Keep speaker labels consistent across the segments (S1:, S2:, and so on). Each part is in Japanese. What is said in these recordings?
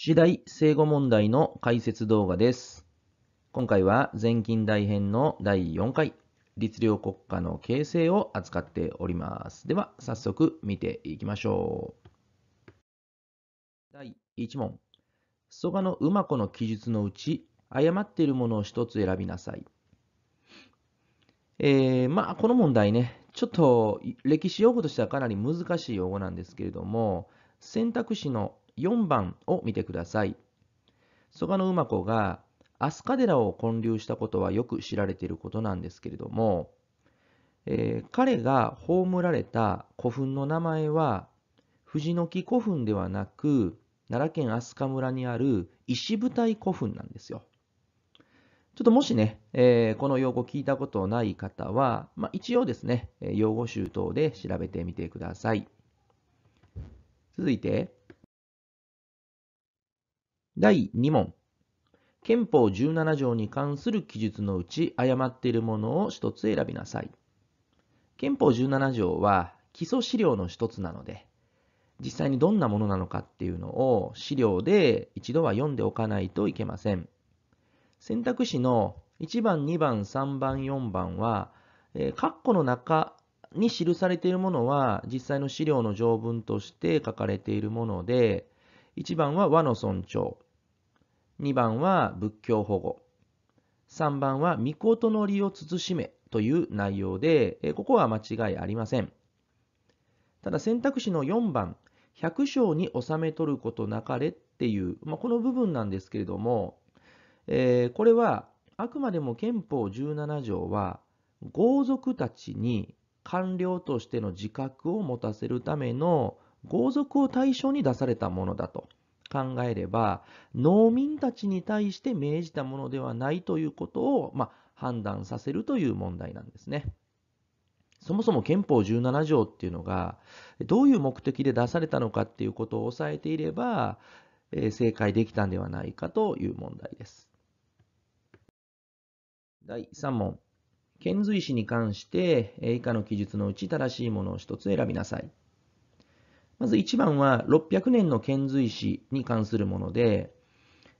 S1: 次第生後問題の解説動画です。今回は前近代編の第4回、律令国家の形成を扱っております。では、早速見ていきましょう。第1問。蘇我の馬子の記述のうち、誤っているものを1つ選びなさい。えー、まあ、この問題ね、ちょっと歴史用語としてはかなり難しい用語なんですけれども、選択肢の4番を見てください。曽我馬子が飛鳥寺を建立したことはよく知られていることなんですけれども、えー、彼が葬られた古墳の名前は藤の木古墳ではなく奈良県飛鳥村にある石舞台古墳なんですよ。ちょっともしね、えー、この用語聞いたことない方は、まあ、一応ですね、用語集等で調べてみてください。続いて、第2問。憲法17条に関する記述のうち誤っているものを1つ選びなさい。憲法17条は基礎資料の1つなので、実際にどんなものなのかっていうのを資料で一度は読んでおかないといけません。選択肢の1番、2番、3番、4番は、えー、括弧の中に記されているものは実際の資料の条文として書かれているもので、1番は和の尊重、2番は仏教保護、3番は御事の利を慎めという内容で、ここは間違いありません。ただ選択肢の4番、百姓に納めとることなかれっていう、まあ、この部分なんですけれども、えー、これはあくまでも憲法17条は豪族たちに官僚としての自覚を持たせるための豪族を対象に出されたものだと。考えれば、農民たちに対して命じたものではないということを、まあ、判断させるという問題なんですね。そもそも憲法17条っていうのが、どういう目的で出されたのかっていうことを押さえていれば、えー、正解できたんではないかという問題です。第3問。遣隋使に関して、以下の記述のうち正しいものを1つ選びなさい。まず1番は600年の遣隋使に関するもので、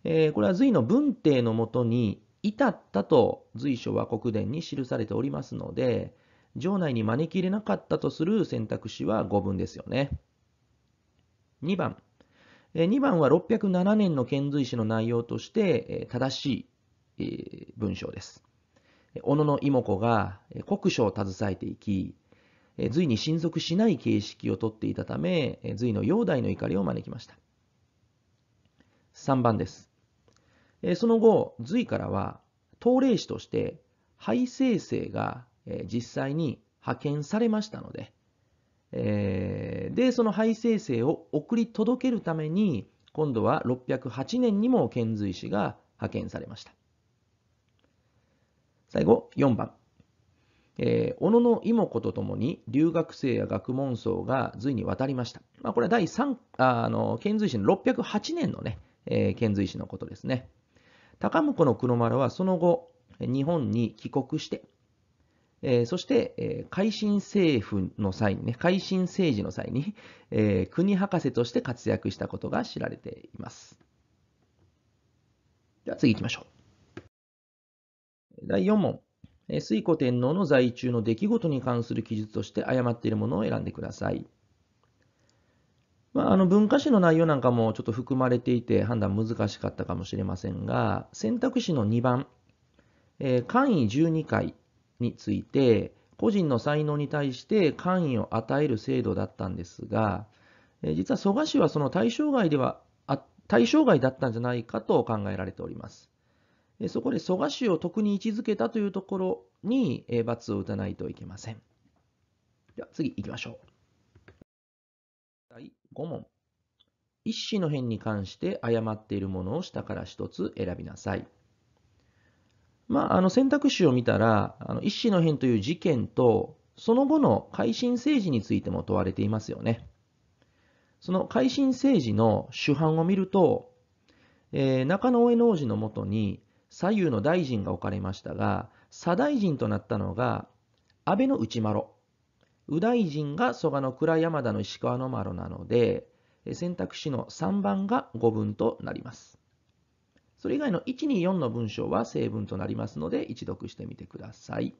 S1: えー、これは隋の文帝のもとに至ったと随所は国伝に記されておりますので、城内に招き入れなかったとする選択肢は5分ですよね。2番。2番は607年の遣隋使の内容として正しい文章です。小野の妹子が国書を携えていき、隋に親族しない形式をとっていたため、隋の煬帝の怒りを招きました。3番です。その後、隋からは、東令氏として、廃政生が実際に派遣されましたので、えで、その廃政生を送り届けるために、今度は608年にも遣隋使が派遣されました。最後、4番。えー、小野の妹子とともに留学生や学問層が隋に渡りました。まあ、これは第3あの遣隋使の608年のね、えー、遣隋使のことですね。高婿の黒丸はその後、日本に帰国して、えー、そして、えー、改新政府の際にね、改新政治の際に、えー、国博士として活躍したことが知られています。では次行きましょう。第4問。推古天皇の在位中の出来事に関する記述として誤っているものを選んでください。まあ、あの文化史の内容なんかもちょっと含まれていて判断難しかったかもしれませんが、選択肢の2番、えー、官位12回について、個人の才能に対して官位を与える制度だったんですが、えー、実は蘇我氏はその対象外では対象外だったんじゃないかと考えられております。そこで蘇我氏を特に位置づけたというところに罰を打たないといけません。では次行きましょう。第5問。一子の辺に関して誤っているものを下から一つ選びなさい。まあ、あの選択肢を見たら、あの一子の辺という事件と、その後の改新政治についても問われていますよね。その改新政治の主犯を見ると、えー、中野上皇子のもとに左右の大臣が置かれましたが、左大臣となったのが安倍の内丸。右大臣が蘇我の倉山田の石川の丸なので、選択肢の3番が5分となります。それ以外の1、2、4の文章は正文となりますので、一読してみてください。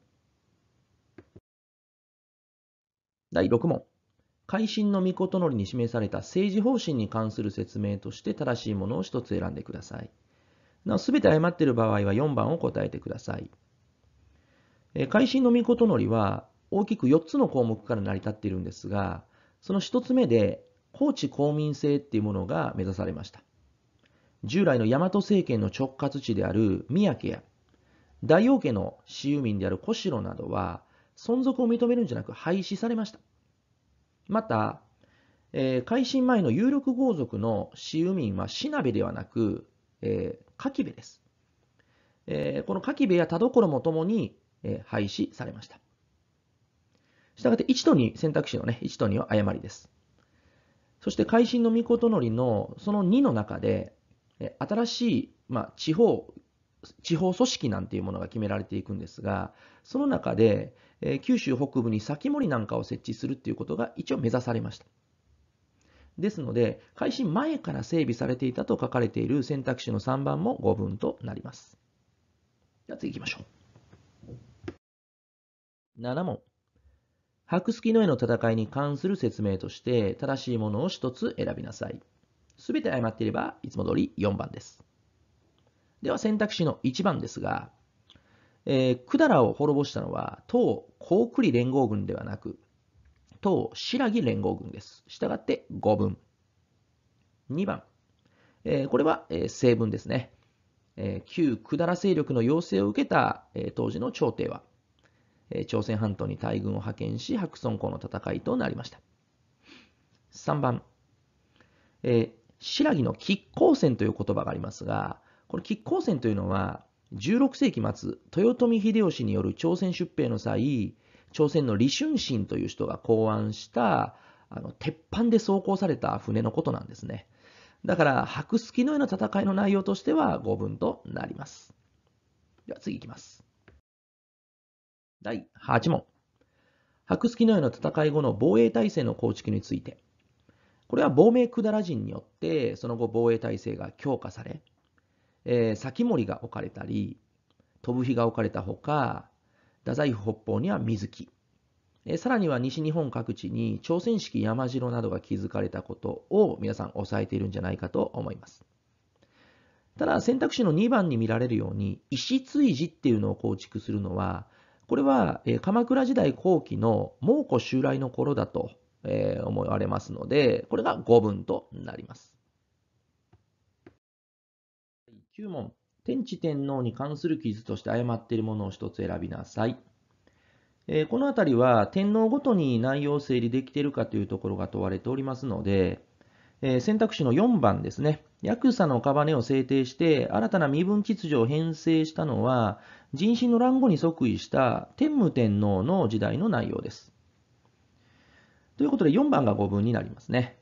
S1: 第6問。改新の御事りに示された政治方針に関する説明として正しいものを1つ選んでください。なお、すべて誤っている場合は4番を答えてください。えー、心の御事のりは大きく4つの項目から成り立っているんですが、その1つ目で、高知公民制っていうものが目指されました。従来の大和政権の直轄地である宮家や、大王家の私有民である小城などは、存続を認めるんじゃなく廃止されました。また、えー、改新前の有力豪族の私有民はしなべではなく、えー、柿部です。えー、この柿部や田所もともに、えー、廃止されました。したがって1と2、選択肢のね、1と2は誤りです。そして改新の御事則のその2の中で、新しい、まあ、地方、地方組織なんていうものが決められていくんですが、その中で、えー、九州北部に先森なんかを設置するっていうことが一応目指されました。ですので、開始前から整備されていたと書かれている選択肢の3番も5分となります。では次行きましょう。7問。白月の絵の戦いに関する説明として、正しいものを1つ選びなさい。すべて誤っていれば、いつも通り4番です。では選択肢の1番ですが、えー、百済を滅ぼしたのは、当、高句麗連合軍ではなく、党白木連合軍です。したがって5分。2番、えー、これは、えー、成分ですね。えー、旧百済勢力の要請を受けた、えー、当時の朝廷は、えー、朝鮮半島に大軍を派遣し、白村江の戦いとなりました。3番、えー、新羅の亀甲戦という言葉がありますが、この亀甲戦というのは、16世紀末、豊臣秀吉による朝鮮出兵の際、朝鮮の李春心という人が考案した、あの、鉄板で走行された船のことなんですね。だから、白月のような戦いの内容としては五分となります。では次いきます。第8問。白月のような戦い後の防衛体制の構築について。これは亡命百済人によって、その後防衛体制が強化され、えー、先森が置かれたり、飛ぶ日が置かれたほか、太宰府北方には水木。さらには西日本各地に朝鮮式山城などが築かれたことを皆さん押さえているんじゃないかと思います。ただ選択肢の2番に見られるように石追寺っていうのを構築するのはこれは鎌倉時代後期の蒙古襲来の頃だと思われますのでこれが5文となります。9問天地天皇に関する記述として誤っているものを一つ選びなさい。えー、この辺りは天皇ごとに内容を整理できているかというところが問われておりますので、えー、選択肢の4番ですね。ヤクサのカを制定して、新たな身分秩序を編成したのは、人心の乱後に即位した天武天皇の時代の内容です。ということで4番が5分になりますね。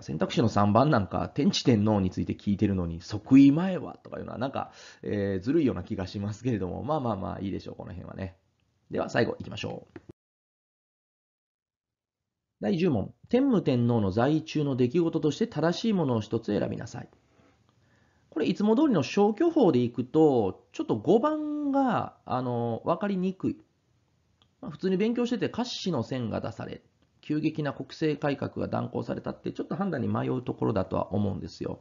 S1: 選択肢の3番なんか、天智天皇について聞いてるのに、即位前はとかいうのは、なんか、えー、ずるいような気がしますけれども、まあまあまあ、いいでしょう、この辺はね。では、最後いきましょう。第10問、天武天皇の在位中の出来事として正しいものを一つ選びなさい。これ、いつも通りの消去法でいくと、ちょっと5番が、あの、わかりにくい。まあ、普通に勉強してて、歌詞の線が出され急激な国政改革が断行されたって、ちょっと判断に迷うところだとは思うんですよ。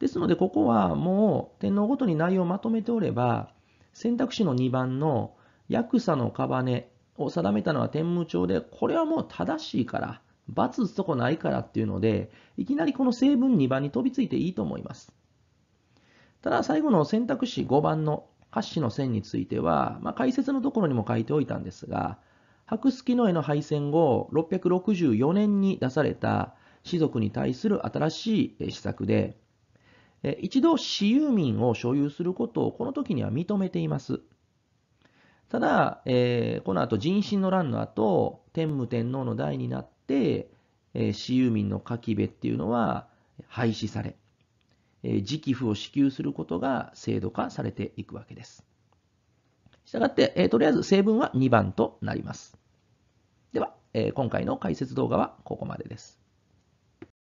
S1: ですので、ここはもう天皇ごとに内容をまとめておれば、選択肢の2番の、ヤクザの束を定めたのは天武町で、これはもう正しいから、罰打つとこないからっていうので、いきなりこの成分2番に飛びついていいと思います。ただ、最後の選択肢5番の歌子の線については、まあ、解説のところにも書いておいたんですが、白月の絵の敗戦後、664年に出された士族に対する新しい施策で、一度私有民を所有することをこの時には認めています。ただ、えこの後人心の乱の後、天武天皇の代になって、え私有民のき部っていうのは廃止され、えー、寄付を支給することが制度化されていくわけです。したがって、とりあえず成分は2番となります。では、今回の解説動画はここまでです。